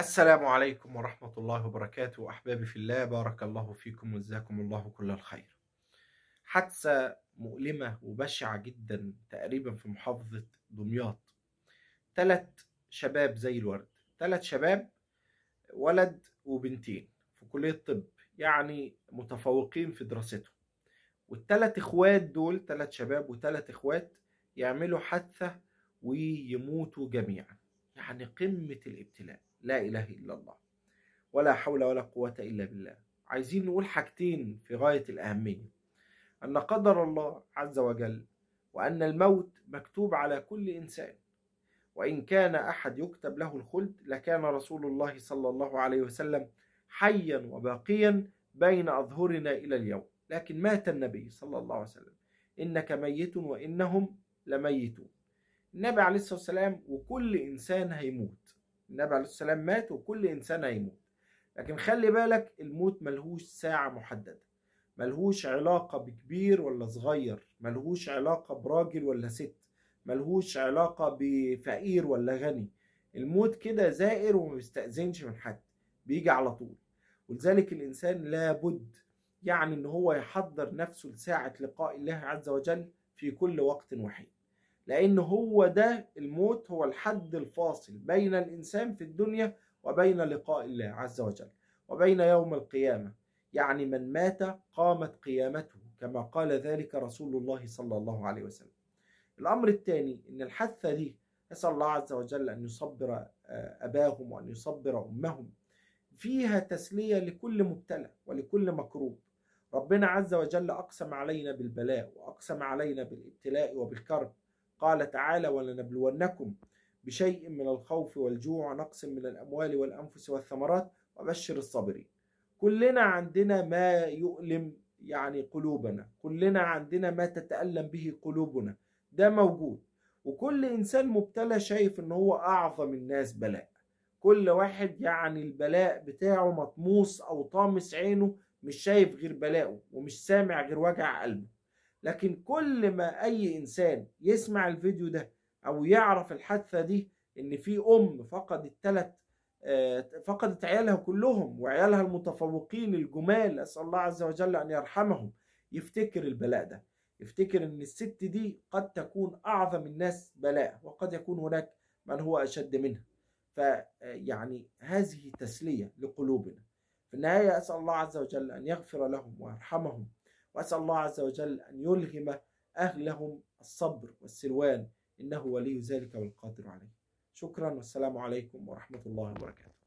السلام عليكم ورحمة الله وبركاته أحبابي في الله بارك الله فيكم وجزاكم الله كل الخير حادثة مؤلمة وبشعة جدا تقريبا في محافظة دمياط ثلاث شباب زي الورد ثلاث شباب ولد وبنتين في كلية الطب يعني متفوقين في دراستهم والثلاث اخوات دول ثلاث شباب وثلاث اخوات يعملوا حادثة ويموتوا جميعا يعني قمة الابتلاء لا إله إلا الله ولا حول ولا قوة إلا بالله عايزين نقول حاجتين في غاية الأهمية أن قدر الله عز وجل وأن الموت مكتوب على كل إنسان وإن كان أحد يكتب له الخلد لكان رسول الله صلى الله عليه وسلم حيا وباقيا بين أظهرنا إلى اليوم لكن مات النبي صلى الله عليه وسلم إنك ميت وإنهم لميتون النبي عليه الصلاة والسلام وكل إنسان هيموت النبي عليه الصلاة والسلام مات وكل إنسان هيموت لكن خلي بالك الموت ملهوش ساعة محددة ملهوش علاقة بكبير ولا صغير ملهوش علاقة براجل ولا ست ملهوش علاقة بفقير ولا غني الموت كده زائر وما بيستأذنش من حد بيجي على طول ولذلك الإنسان لابد يعني إن هو يحضر نفسه لساعة لقاء الله عز وجل في كل وقت وحيد لأن هو ده الموت هو الحد الفاصل بين الإنسان في الدنيا وبين لقاء الله عز وجل وبين يوم القيامة يعني من مات قامت قيامته كما قال ذلك رسول الله صلى الله عليه وسلم الأمر الثاني أن الحثة دي أسأل الله عز وجل أن يصبر آه، أباهم وأن يصبر أمهم فيها تسلية لكل مبتلى ولكل مكروب ربنا عز وجل أقسم علينا بالبلاء وأقسم علينا بالابتلاء وبالكرب قال تعالى ولنبلونكم بشيء من الخوف والجوع ونقص من الأموال والأنفس والثمرات وبشر الصابرين كلنا عندنا ما يؤلم يعني قلوبنا كلنا عندنا ما تتألم به قلوبنا ده موجود وكل إنسان مبتلى شايف إن هو أعظم الناس بلاء كل واحد يعني البلاء بتاعه مطموس أو طامس عينه مش شايف غير بلاءه ومش سامع غير وجع قلبه لكن كل ما اي انسان يسمع الفيديو ده او يعرف الحادثه دي ان في ام فقدت ثلاث آه، فقدت عيالها كلهم وعيالها المتفوقين الجمال اسال الله عز وجل ان يرحمهم يفتكر البلاء ده يفتكر ان الست دي قد تكون اعظم الناس بلاء وقد يكون هناك من هو اشد منها فيعني آه، هذه تسليه لقلوبنا في النهايه اسال الله عز وجل ان يغفر لهم ويرحمهم وأسأل الله عز وجل أن يلهم أهلهم الصبر والسلوان إنه ولي ذلك والقادر عليه شكرا والسلام عليكم ورحمة الله وبركاته